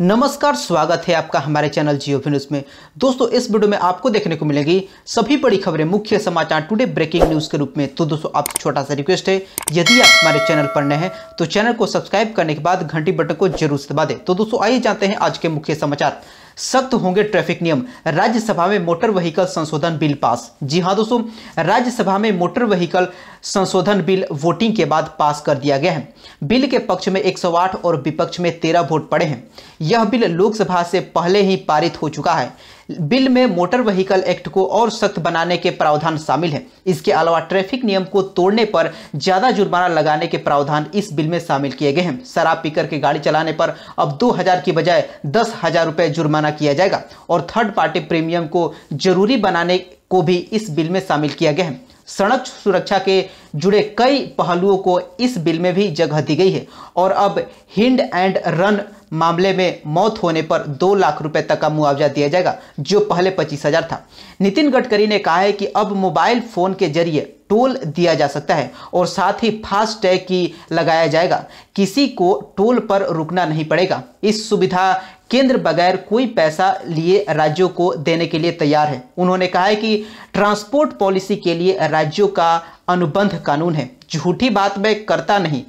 नमस्कार स्वागत है आपका हमारे चैनल जियो न्यूज में दोस्तों इस वीडियो में आपको देखने को मिलेगी सभी बड़ी खबरें मुख्य समाचार टुडे ब्रेकिंग न्यूज के रूप में तो दोस्तों आप छोटा सा रिक्वेस्ट है यदि आप हमारे चैनल पर नए हैं तो चैनल को सब्सक्राइब करने के बाद घंटी बटन को जरूर दबा दें तो दोस्तों आइए जानते हैं आज के मुख्य समाचार सख्त होंगे ट्रैफिक नियम राज्यसभा में मोटर व्हीकल संशोधन बिल पास जी हाँ दोस्तों राज्यसभा में मोटर व्हीकल संशोधन बिल वोटिंग के बाद पास कर दिया गया है बिल के पक्ष में 108 और विपक्ष में 13 वोट पड़े हैं यह बिल लोकसभा से पहले ही पारित हो चुका है बिल में मोटर व्हीकल एक्ट को और सख्त बनाने के प्रावधान शामिल हैं इसके अलावा ट्रैफिक नियम को तोड़ने पर ज़्यादा जुर्माना लगाने के प्रावधान इस बिल में शामिल किए गए हैं शराब पीकर के गाड़ी चलाने पर अब दो हज़ार की बजाय दस हज़ार रुपये जुर्माना किया जाएगा और थर्ड पार्टी प्रीमियम को जरूरी बनाने को भी इस बिल में शामिल किया गया है सड़क सुरक्षा के जुड़े कई पहलुओं को इस बिल में भी जगह दी गई है और अब हिंड एंड रन मामले में मौत होने पर दो लाख रुपए तक का मुआवजा दिया जाएगा जो पहले पच्चीस हजार था नितिन गडकरी ने कहा है कि अब मोबाइल फोन के जरिए टोल दिया जा सकता है और साथ ही फास्ट टैग की लगाया जाएगा किसी को टोल पर रुकना नहीं पड़ेगा इस सुविधा केंद्र बगैर कोई पैसा लिए राज्यों को देने के लिए तैयार है उन्होंने कहा है कि ट्रांसपोर्ट पॉलिसी के लिए राज्यों का अनुबंध कानून है झूठी बात मैं करता नहीं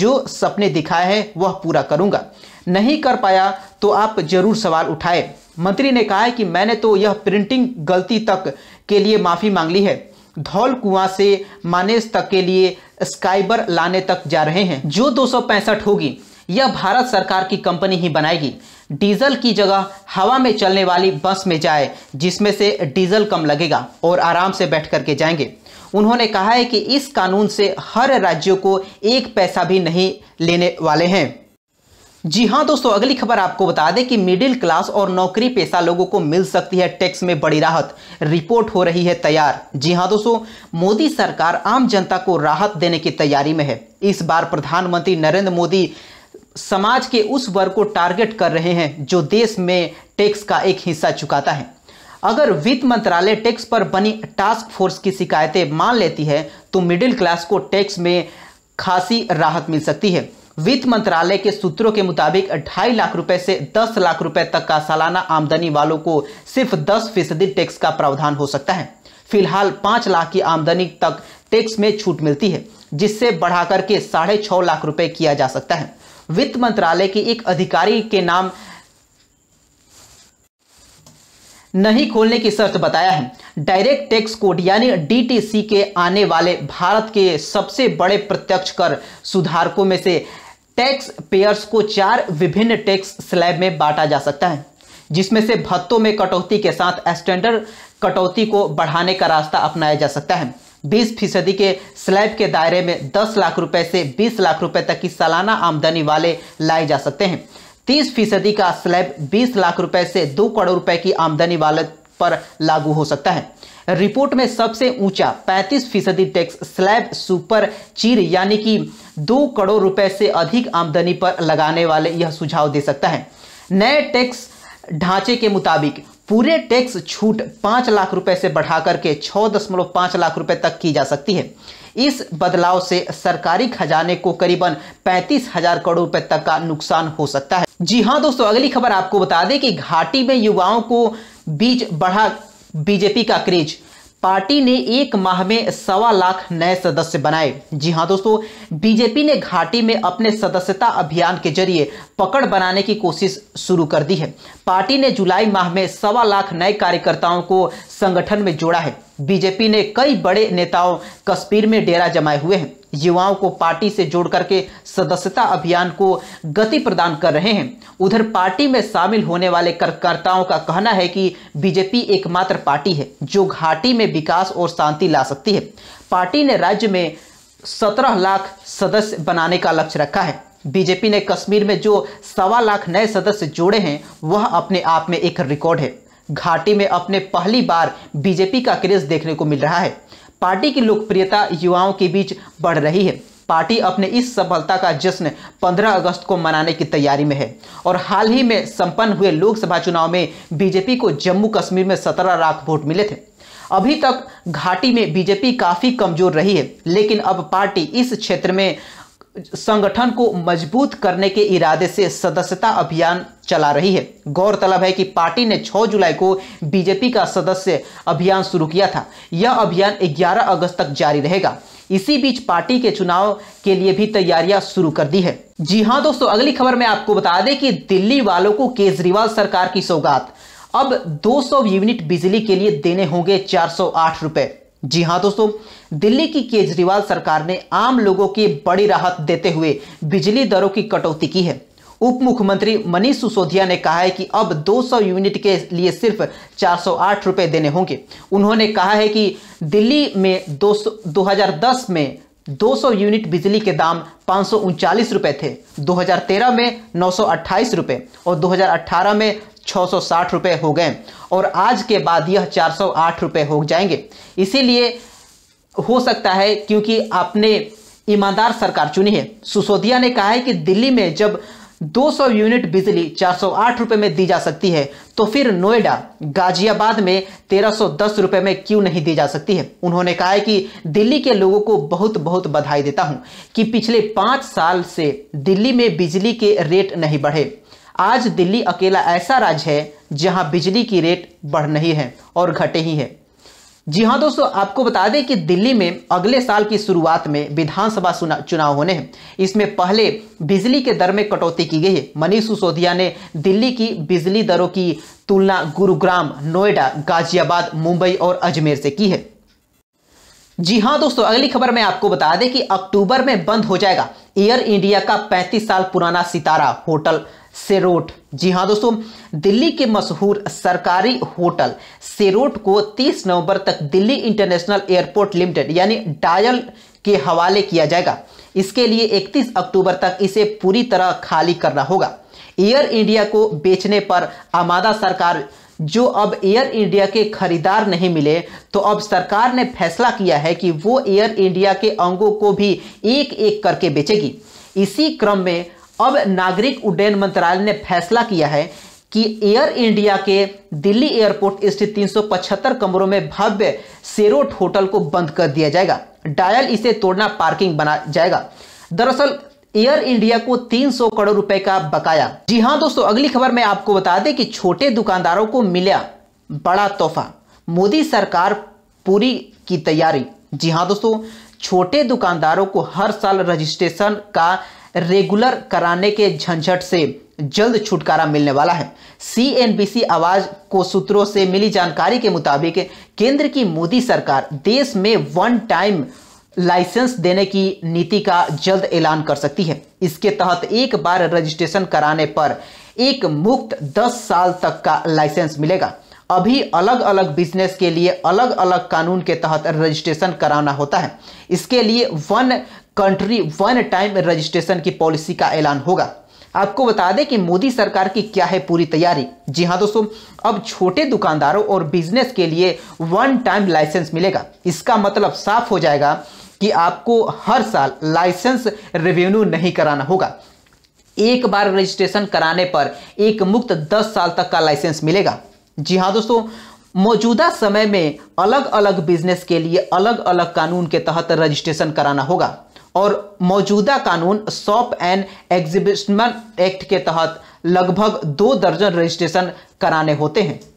जो सपने दिखाए हैं वह पूरा करूंगा नहीं कर पाया तो आप जरूर सवाल उठाए मंत्री ने कहा है कि मैंने तो यह प्रिंटिंग गलती तक के लिए माफ़ी मांग ली है धौल कुआं से मानेस तक के लिए स्काइबर लाने तक जा रहे हैं जो दो होगी यह भारत सरकार की कंपनी ही बनाएगी डीजल की जगह हवा में चलने वाली बस में जाए जिसमें से डीजल कम लगेगा और आराम से बैठ करके जाएंगे उन्होंने कहा है कि इस कानून से हर राज्यों को एक पैसा भी नहीं लेने वाले हैं जी हाँ दोस्तों अगली खबर आपको बता दें कि मिडिल क्लास और नौकरी पेशा लोगों को मिल सकती है टैक्स में बड़ी राहत रिपोर्ट हो रही है तैयार जी हाँ दोस्तों मोदी सरकार आम जनता को राहत देने की तैयारी में है इस बार प्रधानमंत्री नरेंद्र मोदी समाज के उस वर्ग को टारगेट कर रहे हैं जो देश में टैक्स का एक हिस्सा चुकाता है अगर वित्त मंत्रालय टैक्स पर बनी टास्क फोर्स की शिकायतें मान लेती है तो मिडिल क्लास को टैक्स में खासी राहत मिल सकती है वित्त मंत्रालय के सूत्रों के मुताबिक ढाई लाख रुपए से दस लाख रुपए तक का सालाना आमदनी वालों को सिर्फ दस फीसदी टैक्स का प्रावधान हो सकता है फिलहाल पांच लाख की आमदनी तक टैक्स में छूट मिलती है जिससे बढ़ाकर के साढ़े छह लाख रुपए किया जा सकता है वित्त मंत्रालय के एक अधिकारी के नाम नहीं खोलने की शर्त बताया है डायरेक्ट टैक्स कोड यानी डीटीसी के आने वाले भारत के सबसे बड़े प्रत्यक्ष कर सुधारकों में से टैक्स पेयर्स को चार विभिन्न टैक्स स्लैब में बांटा जा सकता है जिसमें से भत्तों में कटौती के साथ स्टैंडर्ड कटौती को बढ़ाने का रास्ता अपनाया जा सकता है 20 फीसदी के स्लैब के दायरे में 10 लाख रुपए से 20 लाख रुपए तक की सालाना आमदनी वाले लाए जा सकते हैं 30 फीसदी का स्लैब 20 लाख रुपए से 2 करोड़ रुपए की आमदनी वाले पर लागू हो सकता है रिपोर्ट में सबसे ऊंचा 35 फीसदी टैक्स स्लैब सुपर चीर यानी कि दो करोड़ रुपए से अधिक आमदनी पर लगाने वाले यह सुझाव दे सकता है नए टैक्स ढांचे के मुताबिक पूरे टैक्स छूट पांच लाख रुपए से बढ़ाकर के छः दशमलव पांच लाख रुपए तक की जा सकती है इस बदलाव से सरकारी खजाने को करीबन पैंतीस हजार करोड़ रुपए तक का नुकसान हो सकता है जी हाँ दोस्तों अगली खबर आपको बता दें कि घाटी में युवाओं को बीच बढ़ा बीजेपी का क्रेज पार्टी ने एक माह में सवा लाख नए सदस्य बनाए जी हाँ दोस्तों बीजेपी ने घाटी में अपने सदस्यता अभियान के जरिए पकड़ बनाने की कोशिश शुरू कर दी है पार्टी ने जुलाई माह में सवा लाख नए कार्यकर्ताओं को संगठन में जोड़ा है बीजेपी ने कई बड़े नेताओं कश्मीर में डेरा जमाए हुए हैं युवाओं को पार्टी से जोड़ करके सदस्यता अभियान को गति प्रदान कर रहे हैं उधर पार्टी में शामिल होने वाले कार्यकर्ताओं का कहना है कि बीजेपी एकमात्र पार्टी है जो घाटी में विकास और शांति ला सकती है पार्टी ने राज्य में सत्रह लाख सदस्य बनाने का लक्ष्य रखा है बीजेपी ने कश्मीर में जो सवा लाख नए सदस्य जोड़े हैं वह अपने आप में एक रिकॉर्ड है घाटी में अपने पहली बार बीजेपी का क्रेज देखने को मिल रहा है पार्टी की लोकप्रियता युवाओं के बीच बढ़ रही है पार्टी अपने इस सफलता का जश्न 15 अगस्त को मनाने की तैयारी में है और हाल ही में संपन्न हुए लोकसभा चुनाव में बीजेपी को जम्मू कश्मीर में 17 लाख वोट मिले थे अभी तक घाटी में बीजेपी काफ़ी कमजोर रही है लेकिन अब पार्टी इस क्षेत्र में संगठन को मजबूत करने के इरादे से सदस्यता अभियान चला रही है गौरतलब है कि पार्टी ने 6 जुलाई को बीजेपी का सदस्य अभियान शुरू किया था यह अभियान 11 अगस्त तक जारी रहेगा इसी बीच पार्टी के चुनाव के लिए भी तैयारियां शुरू कर दी है जी हां दोस्तों अगली खबर में आपको बता दें कि दिल्ली वालों को केजरीवाल सरकार की सौगात अब 200 यूनिट बिजली के लिए देने होंगे चार सौ रुपए जी हाँ दोस्तों दिल्ली की केजरीवाल सरकार ने आम लोगों की बड़ी राहत देते हुए बिजली दरों की कटौती की है उप मुख्यमंत्री मनीष सिसोदिया ने कहा है कि अब 200 यूनिट के लिए सिर्फ चार रुपए देने होंगे उन्होंने कहा है कि दिल्ली में 200 2010 में 200 यूनिट बिजली के दाम पाँच रुपए थे 2013 में नौ रुपए और 2018 में छः रुपए हो गए और आज के बाद यह चार सौ आठ हो जाएंगे इसीलिए हो सकता है क्योंकि आपने ईमानदार सरकार चुनी है सुसोदिया ने कहा है कि दिल्ली में जब 200 यूनिट बिजली 408 रुपए में दी जा सकती है तो फिर नोएडा गाजियाबाद में 1310 रुपए में क्यों नहीं दी जा सकती है उन्होंने कहा है कि दिल्ली के लोगों को बहुत बहुत बधाई देता हूं कि पिछले पांच साल से दिल्ली में बिजली के रेट नहीं बढ़े आज दिल्ली अकेला ऐसा राज्य है जहां बिजली की रेट बढ़ नहीं है और घटे ही है जी हाँ दोस्तों आपको बता दें कि दिल्ली में अगले साल की शुरुआत में विधानसभा चुनाव होने हैं इसमें पहले बिजली के दर में कटौती की गई है मनीष सिसोदिया ने दिल्ली की बिजली दरों की तुलना गुरुग्राम नोएडा गाजियाबाद मुंबई और अजमेर से की है जी हाँ दोस्तों अगली खबर में आपको बता दें कि अक्टूबर में बंद हो जाएगा एयर इंडिया का 35 साल पुराना सितारा होटल सेरोट जी हाँ दोस्तों दिल्ली के मशहूर सरकारी होटल सेरोट को 30 नवंबर तक दिल्ली इंटरनेशनल एयरपोर्ट लिमिटेड यानी डायल के हवाले किया जाएगा इसके लिए 31 अक्टूबर तक इसे पूरी तरह खाली करना होगा एयर इंडिया को बेचने पर आमादा सरकार जो अब एयर इंडिया के खरीदार नहीं मिले तो अब सरकार ने फैसला किया है कि वो एयर इंडिया के अंगों को भी एक एक करके बेचेगी इसी क्रम में अब नागरिक उड्डयन मंत्रालय ने फैसला किया है कि एयर इंडिया के दिल्ली एयरपोर्ट स्थित 375 कमरों में भव्य सेरोट होटल को बंद कर दिया जाएगा डायल इसे तोड़ना पार्किंग बना जाएगा दरअसल एयर इंडिया को 300 करोड़ रुपए का बकाया जी हाँ दोस्तों अगली खबर में आपको बता दें कि छोटे दुकानदारों को मिला बड़ा तोहफा मोदी सरकार पूरी की तैयारी जी हाँ दोस्तों छोटे दुकानदारों को हर साल रजिस्ट्रेशन का रेगुलर कराने के झंझट से जल्द छुटकारा मिलने वाला है सीएनबीसी आवाज को सूत्रों से मिली जानकारी के मुताबिक केंद्र की मोदी सरकार देश में वन टाइम लाइसेंस देने की नीति का जल्द ऐलान कर सकती है इसके तहत एक बार रजिस्ट्रेशन कराने पर एक मुफ्त 10 साल तक का लाइसेंस मिलेगा अभी अलग अलग बिजनेस के लिए अलग अलग कानून के तहत रजिस्ट्रेशन कराना होता है इसके लिए one country one time registration की पॉलिसी का ऐलान होगा आपको बता दें कि मोदी सरकार की क्या है पूरी तैयारी जी हाँ दोस्तों अब छोटे दुकानदारों और बिजनेस के लिए वन टाइम लाइसेंस मिलेगा इसका मतलब साफ हो जाएगा कि आपको हर साल लाइसेंस रिवेन्यू नहीं कराना होगा एक बार रजिस्ट्रेशन कराने पर एक मुक्त दस साल तक का लाइसेंस मिलेगा जी हाँ दोस्तों मौजूदा समय में अलग अलग बिजनेस के लिए अलग अलग कानून के तहत रजिस्ट्रेशन कराना होगा और मौजूदा कानून शॉप एंड एग्जिबिशमन एक्ट के तहत लगभग दो दर्जन रजिस्ट्रेशन कराने होते हैं